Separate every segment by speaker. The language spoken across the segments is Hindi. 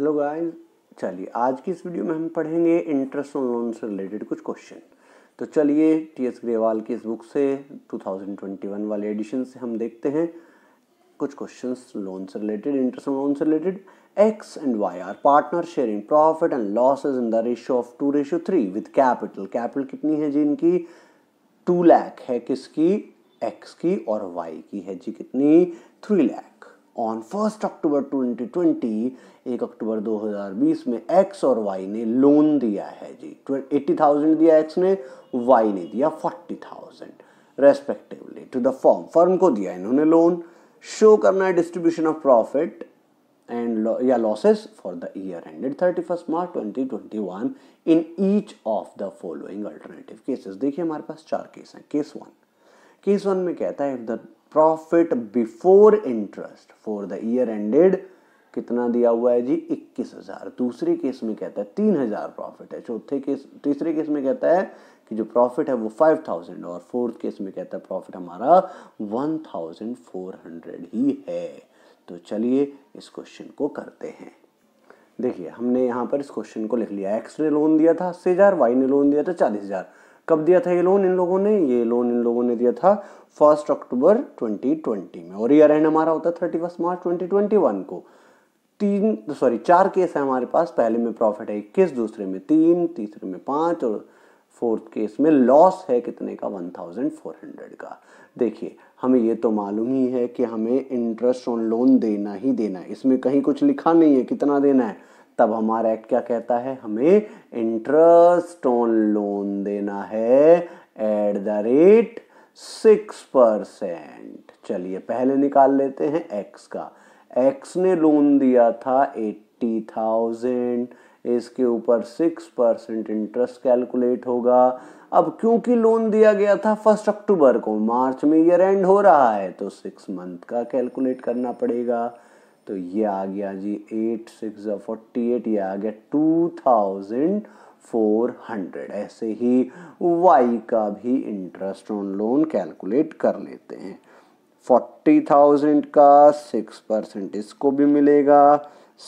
Speaker 1: हेलो गाइस चलिए आज की इस वीडियो में हम पढ़ेंगे इंटरेस्ट ऑन लोन से रिलेटेड कुछ क्वेश्चन तो चलिए टी एस ग्रेवाल की इस बुक से 2021 वाले एडिशन से हम देखते हैं कुछ क्वेश्चंस लोन से रिलेटेड इंटरेस्ट ऑन लोन से related X and Y are partner sharing profit and losses in the ratio of two ratio three with capital capital कितनी है जी इनकी टू लैख है किसकी एक्स की और वाई की है जी कितनी three lakh on first October 2020 एक अक्टूबर 2020 में एक्स और वाई ने लोन दिया है जी एट्टी थाउजेंड दिया एक्स ने वाई ने दिया forty thousand respectively to the form firm को दिया इन्होंने लोन शो करना है डिस्ट्रीब्यूशन ऑफ प्रॉफिट एंड या losses for the year ended thirty first March twenty twenty one in each of the following alternative cases देखिए हमारे पास चार केस हैं केस वन केस वन में कहता है if the profit before interest for the year ended कितना दिया हुआ है जी इक्कीस हजार दूसरे केस में कहता है तीन हजार प्रॉफिट है चौथे केस तीसरे केस में कहता है कि जो प्रॉफिट है वो फाइव थाउजेंड और फोर्थ केस में कहता है प्रॉफिट हमारा वन थाउजेंड फोर हंड्रेड ही है तो चलिए इस क्वेश्चन को करते हैं देखिए हमने यहाँ पर इस क्वेश्चन को लिख लिया एक्स ने लोन दिया था अस्सी हज़ार वाई ने लोन दिया था चालीस हज़ार कब दिया था ये लोन इन लोगों ने ये लोन इन लोगों ने दिया था फर्स्ट अक्टूबर 2020 में और ईयर एंड हमारा होता है थर्टी मार्च 2021 को तीन सॉरी चार केस है हमारे पास पहले में प्रॉफिट है इक्कीस दूसरे में तीन तीसरे में पाँच और फोर्थ केस में लॉस है कितने का 1400 का देखिए हमें ये तो मालूम ही है कि हमें इंटरेस्ट ऑन लोन देना ही देना है इसमें कहीं कुछ लिखा नहीं है कितना देना है तब हमारा एक्ट क्या कहता है हमें इंटरेस्ट ऑन लोन देना है at the rate six percent चलिए पहले निकाल लेते हैं एक्स का एक्स ने लोन दिया था एट्टी थाउजेंड इसके ऊपर सिक्स परसेंट इंटरेस्ट कैलकुलेट होगा अब क्योंकि लोन दिया गया था फर्स्ट अक्टूबर को मार्च में ईयर एंड हो रहा है तो सिक्स मंथ का कैलकुलेट करना पड़ेगा तो ये आ गया जी एट सिक्स फोर्टी एट ये आ गया टू थाउजेंड फोर हंड्रेड ऐसे ही वाई का भी इंटरेस्ट ऑन लोन कैलकुलेट कर लेते हैं फोर्टी थाउजेंड का सिक्स परसेंट इसको भी मिलेगा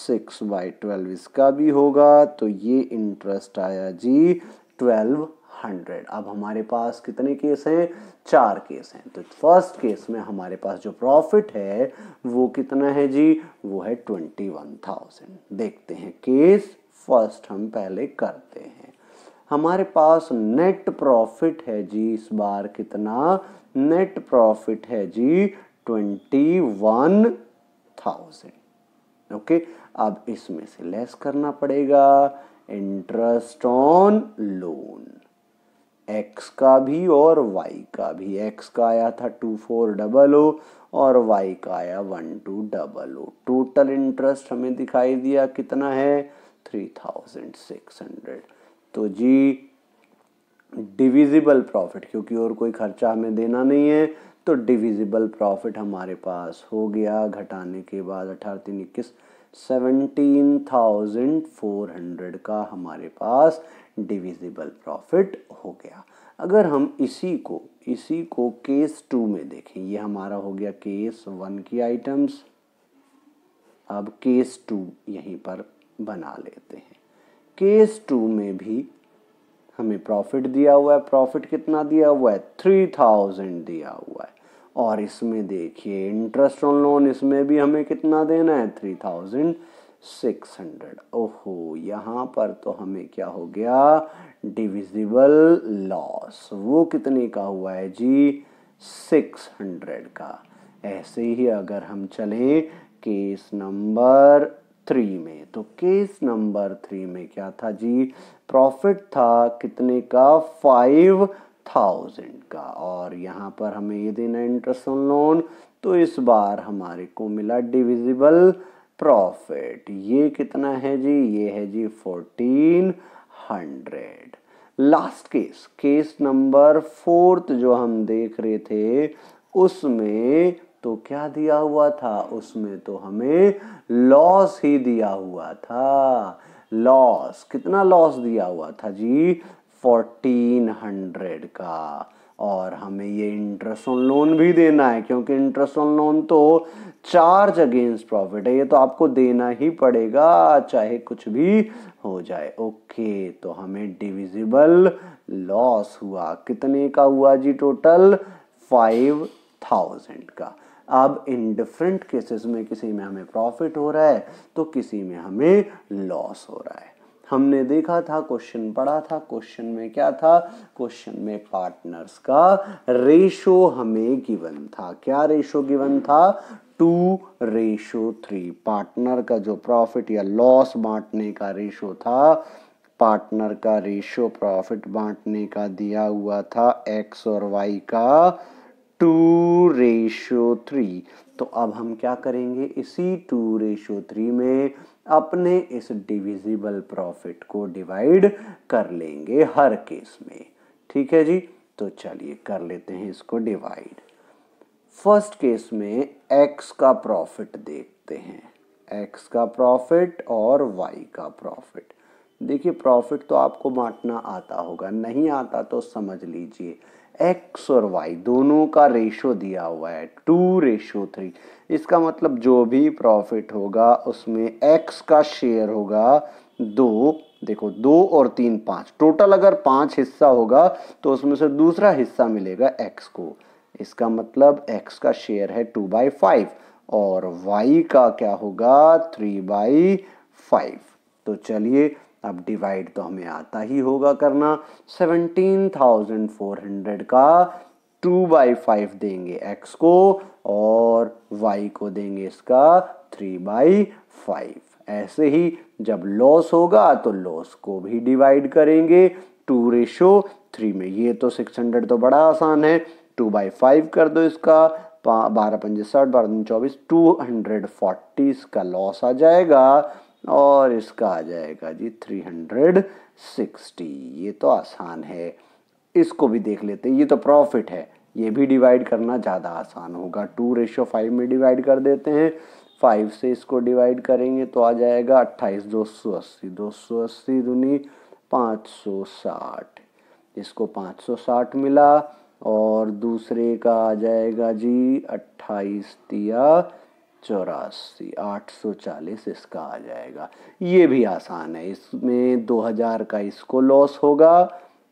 Speaker 1: सिक्स बाई ट्वेल्व इसका भी होगा तो ये इंटरेस्ट आया जी ट्वेल्व हंड्रेड अब हमारे पास कितने केस हैं चार केस हैं तो फर्स्ट केस में हमारे पास जो प्रॉफिट है वो कितना है जी वो है ट्वेंटी वन थाउजेंड देखते हैं केस फर्स्ट हम पहले करते हैं हमारे पास नेट प्रॉफिट है जी इस बार कितना नेट प्रॉफिट है जी ट्वेंटी वन थाउजेंड ओके अब इसमें से लेस करना पड़ेगा इंटरेस्ट ऑन लोन एक्स का भी और वाई का भी एक्स का आया था टू फोर डबल ओ और वाई का आया one two double O total interest हमें दिखाई दिया कितना है थ्री थाउजेंड सिक्स हंड्रेड तो जी डिविजिबल प्रॉफिट क्योंकि और कोई खर्चा हमें देना नहीं है तो डिविजिबल प्रॉफिट हमारे पास हो गया घटाने के बाद अठारह तीन इक्कीस सेवनटीन थाउजेंड फोर हंड्रेड का हमारे पास डिविजिबल प्रॉफिट हो गया अगर हम इसी को इसी को केस टू में देखें ये हमारा हो गया केस वन की आइटम्स अब केस टू यहीं पर बना लेते हैं केस टू में भी हमें प्रॉफिट दिया हुआ है प्रॉफिट कितना दिया हुआ है थ्री थाउजेंड दिया हुआ है और इसमें देखिए इंटरेस्ट ऑन लोन इसमें भी हमें कितना देना है थ्री थाउजेंड सिक्स हंड्रेड ओहो यहाँ पर तो हमें क्या हो गया डिविजिबल लॉस वो कितने का हुआ है जी सिक्स हंड्रेड का ऐसे ही अगर हम चलें केस नंबर थ्री में तो केस नंबर थ्री में क्या था जी प्रॉफिट था कितने का फाइव थाउजेंड का और यहाँ पर हमें ये देना इंटरेस्ट ऑन लोन तो इस बार हमारे को मिला डिविजिबल प्रॉफिट ये कितना है जी ये है जी fourteen hundred last case case number fourth जो हम देख रहे थे उसमें तो क्या दिया हुआ था उसमें तो हमें लॉस ही दिया हुआ था लॉस कितना लॉस दिया हुआ था जी फोर्टीन हंड्रेड का और हमें ये इंटरेस्ट ऑन लोन भी देना है क्योंकि इंटरेस्ट ऑन लोन तो चार्ज अगेंस्ट प्रॉफिट है ये तो आपको देना ही पड़ेगा चाहे कुछ भी हो जाए ओके तो हमें डिविजिबल लॉस हुआ कितने का हुआ जी टोटल फाइव थाउजेंड का अब इन डिफरेंट केसेस में किसी में हमें प्रॉफिट हो रहा है तो किसी में हमें लॉस हो रहा है हमने देखा था क्वेश्चन पढ़ा था क्वेश्चन में क्या था क्वेश्चन में पार्टनर्स का रेशो हमें गिवन था क्या रेशो गिवन था टू रेशो थ्री पार्टनर का जो प्रॉफिट या लॉस बांटने का रेशो था पार्टनर का रेशो प्रॉफिट बांटने का दिया हुआ था एक्स और वाई का टू रेशो थ्री तो अब हम क्या करेंगे इसी टू रेशो थ्री में अपने इस डिविजिबल प्रॉफिट को डिवाइड कर लेंगे हर केस में ठीक है जी तो चलिए कर लेते हैं इसको डिवाइड फर्स्ट केस में एक्स का प्रॉफिट देखते हैं एक्स का प्रॉफिट और वाई का प्रॉफिट देखिए प्रॉफिट तो आपको बांटना आता होगा नहीं आता तो समझ लीजिए एक्स और वाई दोनों का रेशो दिया हुआ है टू रेशो थ्री इसका मतलब जो भी प्रॉफिट होगा उसमें एक्स का शेयर होगा दो देखो दो और तीन पाँच टोटल अगर पाँच हिस्सा होगा तो उसमें से दूसरा हिस्सा मिलेगा एक्स को इसका मतलब एक्स का शेयर है टू बाई फाइव और वाई का क्या होगा थ्री बाई फाइव तो चलिए अब डिवाइड तो हमें आता ही होगा करना 17,400 थाउजेंड फोर हंड्रेड का टू बाई फाइव देंगे एक्स को और वाई को देंगे इसका थ्री बाई फाइव ऐसे ही जब लॉस होगा तो लॉस को भी डिवाइड करेंगे टू रेशो थ्री में ये तो सिक्स हंड्रेड तो बड़ा आसान है टू बाई फाइव कर दो इसका बारह पंजे साठ बारह दिन चौबीस टू हंड्रेड फोर्टी इसका लॉस आ जाएगा और इसका आ जाएगा जी 360 ये तो आसान है इसको भी देख लेते हैं ये तो प्रॉफिट है ये भी डिवाइड करना ज़्यादा आसान होगा टू रेशो फाइव में डिवाइड कर देते हैं फाइव से इसको डिवाइड करेंगे तो आ जाएगा अट्ठाईस दो सौ अस्सी दो सौ अस्सी दुनी पाँच सौ साठ इसको पाँच सौ साठ मिला और दूसरे का आ जाएगा जी अट्ठाईस दिया चौरासी आठ सौ चालीस इसका आ जाएगा ये भी आसान है इसमें दो हज़ार का इसको लॉस होगा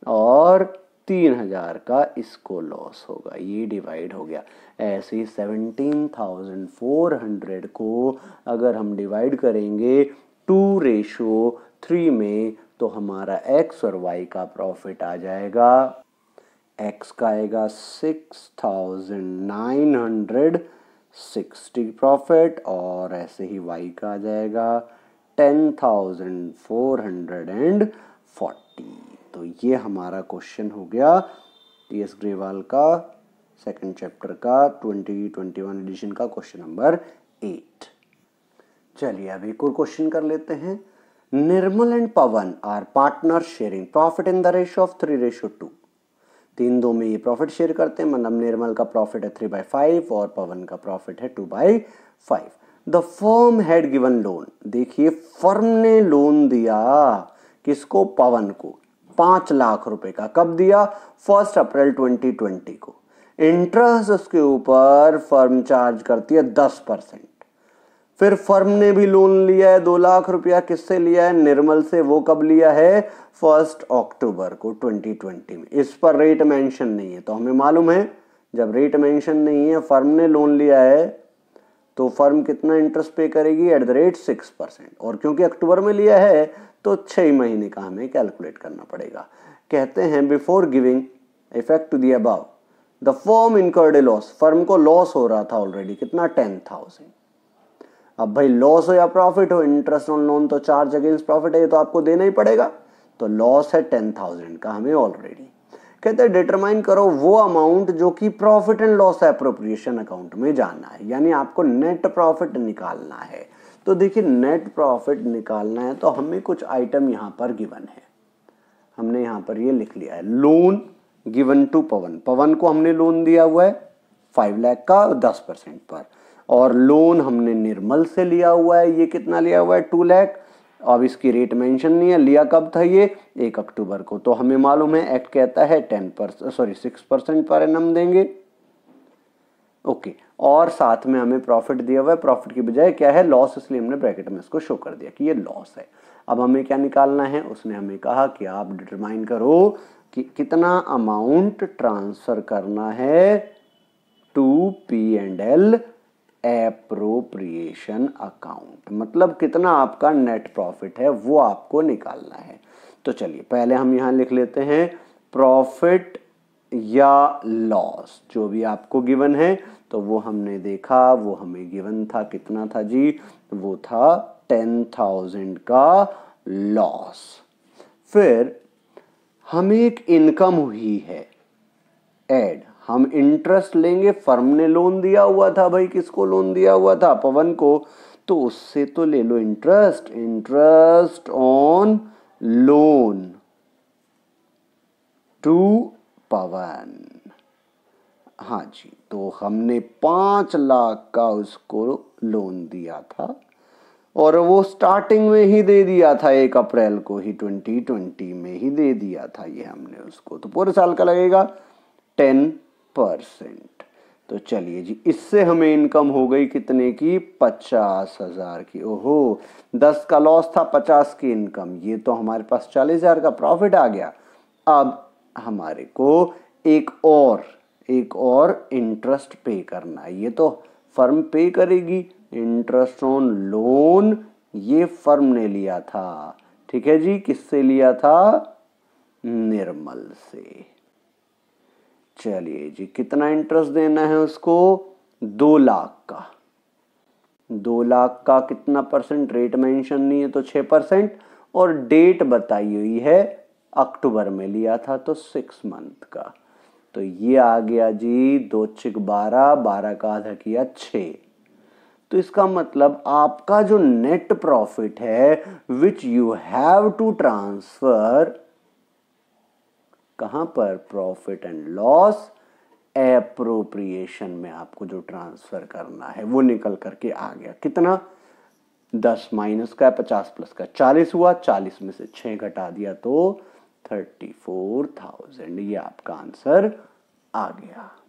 Speaker 1: और तीन हज़ार का इसको लॉस होगा ये डिवाइड हो गया ऐसे ही सेवनटीन थाउजेंड फोर हंड्रेड को अगर हम डिवाइड करेंगे टू रेशो थ्री में तो हमारा एक्स और वाई का प्रॉफिट आ जाएगा एक्स का आएगा six thousand nine hundred sixty profit और ऐसे ही वाई का आ जाएगा ten thousand four hundred and forty तो ये हमारा क्वेश्चन हो गया टी एस ग्रेवाल का सेकंड चैप्टर का ट्वेंटी ट्वेंटी वन एडिशन का क्वेश्चन नंबर एट चलिए अब एक और क्वेश्चन कर लेते हैं Nirmal and Pawan are partner sharing profit in the ratio of three ratio two तीन दो में ये प्रॉफिट शेयर करते हैं मतलब निर्मल का प्रॉफिट है थ्री बाई फाइव और पवन का प्रॉफिट है two by five the firm had given loan देखिए फर्म ने लोन दिया किसको पवन को पांच लाख रुपए का कब दिया फर्स्ट अप्रैल ट्वेंटी ट्वेंटी को इंटरेस्ट उसके ऊपर फर्म चार्ज करती है दस परसेंट फिर फर्म ने भी लोन लिया है दो लाख रुपया किससे लिया है निर्मल से वो कब लिया है फर्स्ट अक्टूबर को 2020 में इस पर रेट मेंशन नहीं है तो हमें मालूम है जब रेट मेंशन नहीं है फर्म ने लोन लिया है तो फर्म कितना इंटरेस्ट पे करेगी at the rate six percent और क्योंकि अक्टूबर में लिया है तो छ महीने का हमें कैलकुलेट करना पड़ेगा कहते हैं before giving effect to the above the form incurred a loss firm को लॉस हो रहा था ऑलरेडी कितना टेन थाउजेंड अब भाई लॉस हो या प्रॉफिट हो इंटरेस्ट ऑन लोन तो चार्ज अगेंस्ट प्रॉफिट है ये तो आपको देना ही पड़ेगा तो लॉस है टेन थाउजेंड का हमें ऑलरेडी कहते हैं डिटरमाइन करो वो अमाउंट जो कि profit and loss appropriation account में जाना है यानी आपको नेट प्रॉफिट निकालना है तो देखिए नेट प्रॉफिट निकालना है तो हमें कुछ आइटम यहां पर गिवन है हमने यहां पर ये लिख लिया है loan given to Pawan Pawan को हमने लोन दिया हुआ है फाइव लाख का दस परसेंट पर और लोन हमने निर्मल से लिया हुआ है ये कितना लिया हुआ है टू लैख अब इसकी रेट मेंशन नहीं है लिया कब था ये एक अक्टूबर को तो हमें मालूम है एक्ट कहता है ten percent sorry six percent per annum देंगे ओके और साथ में हमें प्रॉफिट दिया हुआ है प्रॉफिट की बजाय क्या है लॉस इसलिए हमने ब्रैकेट में इसको शो कर दिया कि ये लॉस है अब हमें क्या निकालना है उसने हमें कहा कि आप डिटरमाइन करो कि कितना अमाउंट ट्रांसफर करना है to P and L appropriation account मतलब कितना आपका नेट प्रॉफिट है वो आपको निकालना है तो चलिए पहले हम यहाँ लिख लेते हैं प्रॉफिट या लॉस जो भी आपको गिवन है तो वो हमने देखा वो हमें गिवन था कितना था जी वो था टेन थाउजेंड का लॉस फिर हमें एक इनकम हुई है एड हम इंटरेस्ट लेंगे फर्म ने लोन दिया हुआ था भाई किसको लोन दिया हुआ था पवन को तो उससे तो ले लो interest interest on loan to Pawan हाँ जी तो हमने पांच लाख का उसको लोन दिया था और वो स्टार्टिंग में ही दे दिया था एक अप्रैल को ही ट्वेंटी ट्वेंटी में ही दे दिया था ये हमने उसको तो पूरे साल का लगेगा टेन परसेंट तो चलिए जी इससे हमें इनकम हो गई कितने की पचास हजार की ओहो दस का लॉस था पचास की इनकम ये तो हमारे पास चालीस हजार का प्रॉफिट आ गया अब हमारे को एक और एक और इंटरेस्ट पे करना ये तो फर्म पे करेगी इंटरेस्ट ऑन लोन ये फर्म ने लिया था ठीक है जी किससे लिया था निर्मल से चलिए जी कितना इंटरेस्ट देना है उसको दो लाख का दो लाख का कितना परसेंट रेट मेंशन नहीं है तो छह परसेंट और डेट बताई हुई है अक्टूबर में लिया था तो सिक्स मंथ का तो ये आ गया जी दो चिक बारह बारह का आधा किया छ तो इसका मतलब आपका जो नेट प्रॉफिट है which you have to transfer कहाँ पर प्रॉफिट एंड लॉस एप्रोप्रिएशन में आपको जो ट्रांसफर करना है वो निकल करके आ गया कितना दस माइनस का है पचास प्लस का चालीस हुआ चालीस में से छह घटा दिया तो थर्टी फोर थाउजेंड ये आपका आंसर आ गया